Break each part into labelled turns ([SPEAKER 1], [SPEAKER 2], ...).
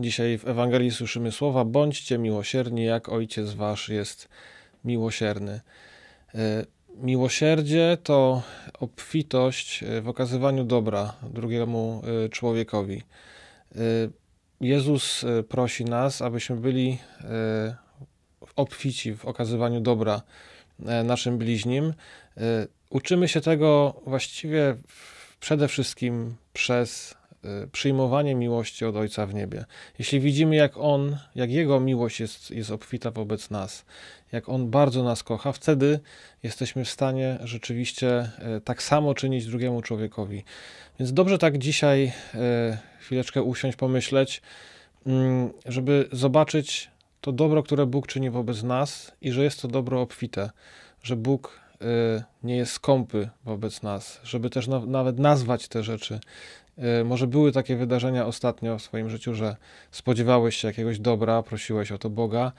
[SPEAKER 1] Dzisiaj w Ewangelii słyszymy słowa: bądźcie miłosierni, jak Ojciec Wasz jest miłosierny. E, miłosierdzie to obfitość e, w okazywaniu dobra drugiemu e, człowiekowi. Jezus prosi nas, abyśmy byli obfici w okazywaniu dobra naszym bliźnim. Uczymy się tego właściwie przede wszystkim przez Y, przyjmowanie miłości od Ojca w niebie, jeśli widzimy, jak On, jak Jego miłość jest, jest obfita wobec nas, jak On bardzo nas kocha, wtedy jesteśmy w stanie rzeczywiście y, tak samo czynić drugiemu człowiekowi. Więc dobrze tak dzisiaj y, chwileczkę usiąść, pomyśleć, mm, żeby zobaczyć to dobro, które Bóg czyni wobec nas i że jest to dobro obfite, że Bóg Y, nie jest skąpy wobec nas, żeby też na, nawet nazwać te rzeczy. Y, może były takie wydarzenia ostatnio w swoim życiu, że spodziewałeś się jakiegoś dobra, prosiłeś o to Boga,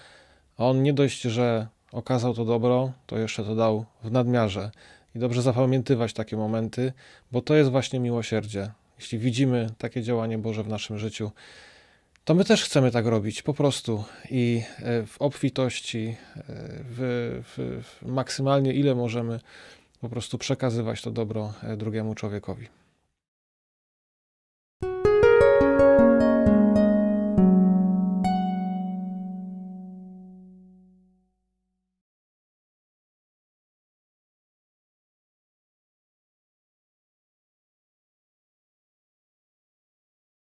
[SPEAKER 1] a On nie dość, że okazał to dobro, to jeszcze to dał w nadmiarze. I dobrze zapamiętywać takie momenty, bo to jest właśnie miłosierdzie. Jeśli widzimy takie działanie Boże w naszym życiu, to my też chcemy tak robić po prostu i e, w obfitości, e, w, w, w maksymalnie ile możemy po prostu przekazywać to dobro e, drugiemu człowiekowi.